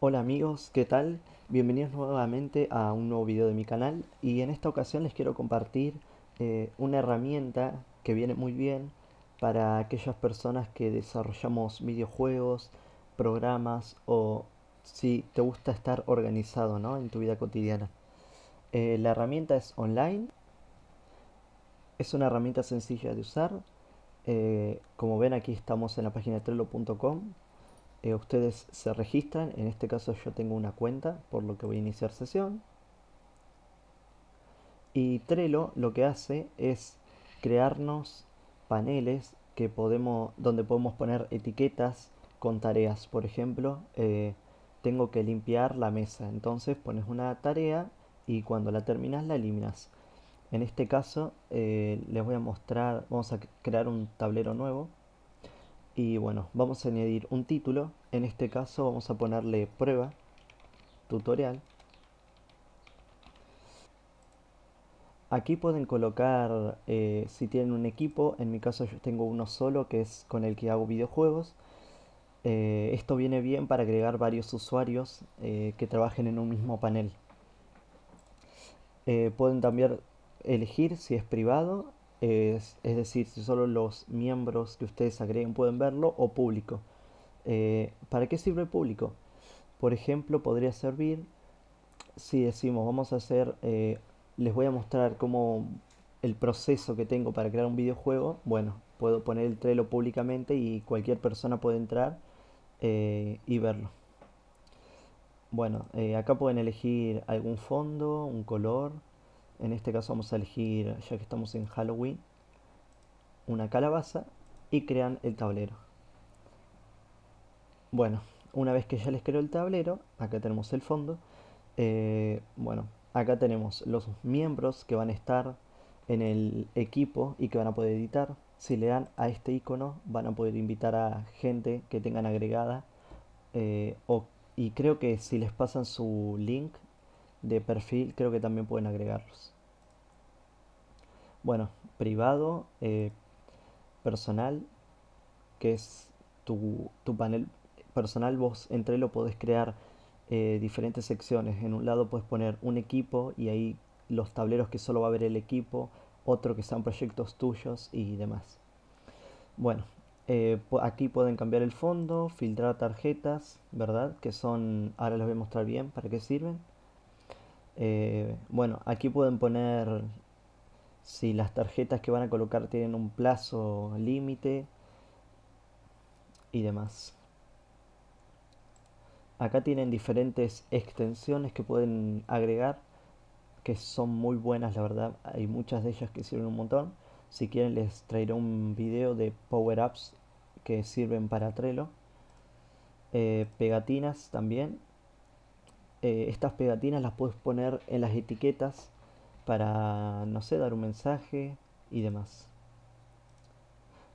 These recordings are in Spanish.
Hola amigos, ¿qué tal? Bienvenidos nuevamente a un nuevo video de mi canal y en esta ocasión les quiero compartir eh, una herramienta que viene muy bien para aquellas personas que desarrollamos videojuegos, programas o si te gusta estar organizado ¿no? en tu vida cotidiana. Eh, la herramienta es online, es una herramienta sencilla de usar, eh, como ven aquí estamos en la página trello.com eh, ustedes se registran, en este caso yo tengo una cuenta, por lo que voy a iniciar sesión. Y Trello lo que hace es crearnos paneles que podemos, donde podemos poner etiquetas con tareas. Por ejemplo, eh, tengo que limpiar la mesa. Entonces pones una tarea y cuando la terminas la eliminas. En este caso eh, les voy a mostrar, vamos a crear un tablero nuevo y bueno, vamos a añadir un título, en este caso vamos a ponerle prueba, tutorial. Aquí pueden colocar eh, si tienen un equipo, en mi caso yo tengo uno solo que es con el que hago videojuegos. Eh, esto viene bien para agregar varios usuarios eh, que trabajen en un mismo panel. pueden también elegir si es privado es, decir, si solo los miembros que ustedes agreguen pueden verlo o público. Eh, ¿Para qué sirve público? Por ejemplo, podría servir si decimos, vamos a hacer, eh, les voy a mostrar cómo el proceso que tengo para crear un videojuego. Bueno, puedo poner el Trello públicamente y cualquier persona puede entrar eh, y verlo. Bueno, acá pueden elegir algún fondo, un color en este caso vamos a elegir, ya que estamos en Halloween, una calabaza y crean el tablero. Bueno, una vez que ya les creo el tablero, acá tenemos el fondo. Eh, bueno, acá tenemos los miembros que van a estar en el equipo y que van a poder editar. Si le dan a este icono van a poder invitar a gente que tengan agregada. Eh, y creo que si les pasan su link de perfil creo que también pueden agregarlos. Bueno, privado, eh, personal, que es tu, panel personal, vos entre lo podés crear eh, diferentes secciones. En un lado puedes poner un equipo y ahí los tableros que solo va a ver el equipo, otro que sean proyectos tuyos y demás. Bueno, eh, aquí pueden cambiar el fondo, filtrar tarjetas, ¿verdad? Que son, ahora les voy a mostrar bien para qué sirven. Eh, bueno, aquí pueden poner si las tarjetas que van a colocar tienen un plazo límite y demás. Acá tienen diferentes extensiones que pueden agregar, que son muy buenas, la verdad. Hay muchas de ellas que sirven un montón. Si quieren les traeré un video de power-ups que sirven para Trello. Eh, pegatinas también eh, estas pegatinas las puedes poner en las etiquetas para, no sé, dar un mensaje y demás.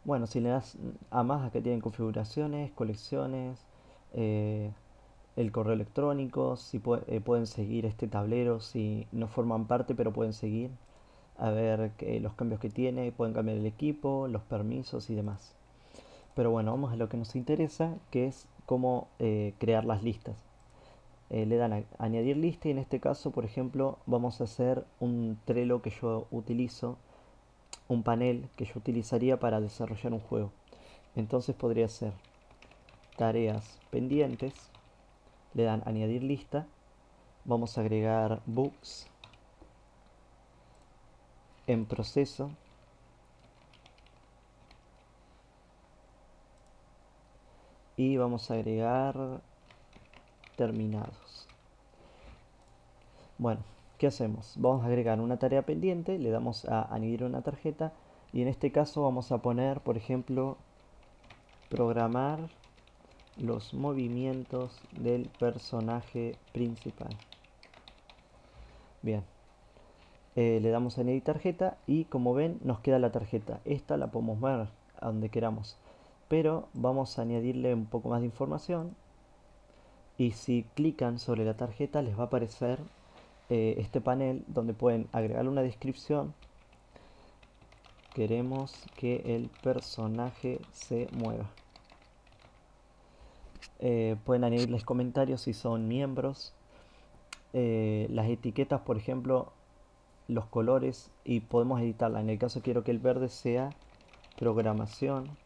Bueno, si le das a más, acá tienen configuraciones, colecciones, eh, el correo electrónico, si eh, pueden seguir este tablero, si no forman parte pero pueden seguir, a ver los cambios que tiene, pueden cambiar el equipo, los permisos y demás. Pero bueno, vamos a lo que nos interesa, que es cómo crear las listas. Eh, le dan a añadir lista y en este caso, por ejemplo, vamos a hacer un Trello que yo utilizo, un panel que yo utilizaría para desarrollar un juego. Entonces podría ser tareas pendientes, le dan añadir lista, vamos a agregar books en proceso, y vamos a agregar terminados. Bueno, ¿qué hacemos? Vamos a agregar una tarea pendiente, le damos a añadir una tarjeta y en este caso vamos a poner, por ejemplo, programar los movimientos del personaje principal. Bien, eh, le damos a añadir tarjeta y como ven nos queda la tarjeta. Esta la podemos ver a donde queramos, pero vamos a añadirle un poco más de información y si clican sobre la tarjeta les va a aparecer eh, este panel donde pueden agregar una descripción queremos que el personaje se mueva eh, pueden añadirles comentarios si son miembros eh, las etiquetas por ejemplo los colores y podemos editarla en el caso quiero que el verde sea programación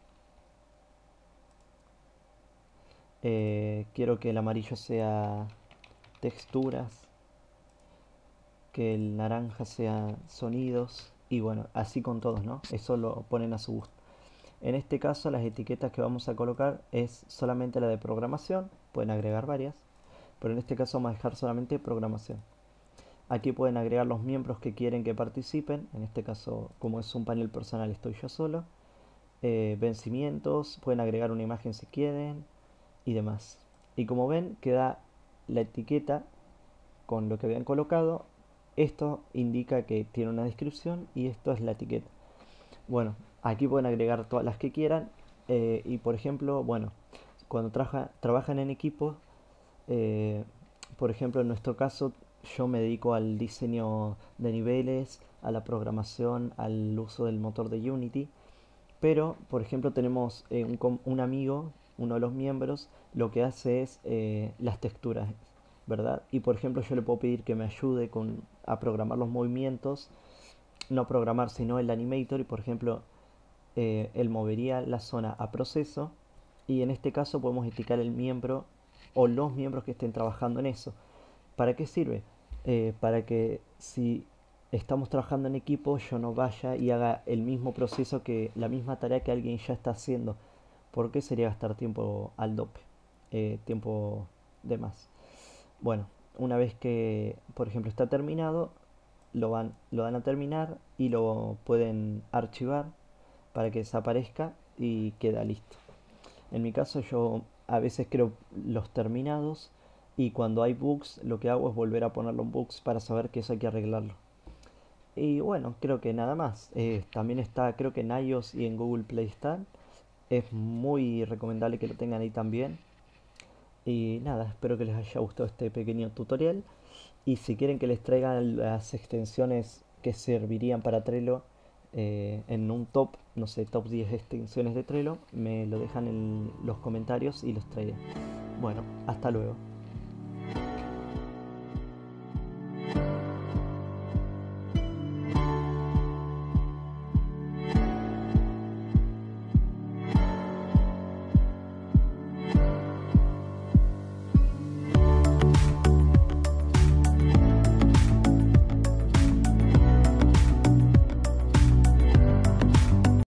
Eh, quiero que el amarillo sea texturas, que el naranja sea sonidos y bueno, así con todos, ¿no? Eso lo ponen a su gusto. En este caso las etiquetas que vamos a colocar es solamente la de programación, pueden agregar varias, pero en este caso vamos a dejar solamente programación. Aquí pueden agregar los miembros que quieren que participen, en este caso como es un panel personal estoy yo solo. Eh, vencimientos, pueden agregar una imagen si quieren, y demás. Y como ven, queda la etiqueta con lo que habían colocado. Esto indica que tiene una descripción y esto es la etiqueta. Bueno, aquí pueden agregar todas las que quieran. Eh, y por ejemplo, bueno, cuando trabajan en equipo eh, por ejemplo, en nuestro caso, yo me dedico al diseño de niveles, a la programación, al uso del motor de Unity. Pero, por ejemplo, tenemos eh, un, un amigo uno de los miembros, lo que hace es eh, las texturas, ¿verdad? Y por ejemplo yo le puedo pedir que me ayude con, a programar los movimientos, no programar sino el animator y por ejemplo eh, él movería la zona a proceso y en este caso podemos indicar el miembro o los miembros que estén trabajando en eso. ¿Para qué sirve? Eh, para que si estamos trabajando en equipo yo no vaya y haga el mismo proceso que la misma tarea que alguien ya está haciendo porque sería gastar tiempo al dope, eh, tiempo de más. Bueno, una vez que, por ejemplo, está terminado, lo, van, lo dan a terminar y lo pueden archivar para que desaparezca y queda listo. En mi caso yo a veces creo los terminados y cuando hay bugs lo que hago es volver a ponerlo en bugs para saber que eso hay que arreglarlo. Y bueno, creo que nada más. Eh, también está, creo que en iOS y en Google Play están es muy recomendable que lo tengan ahí también. Y nada, espero que les haya gustado este pequeño tutorial. Y si quieren que les traiga las extensiones que servirían para Trello eh, en un top, no sé, top 10 extensiones de Trello, me lo dejan en los comentarios y los traeré. Bueno, hasta luego.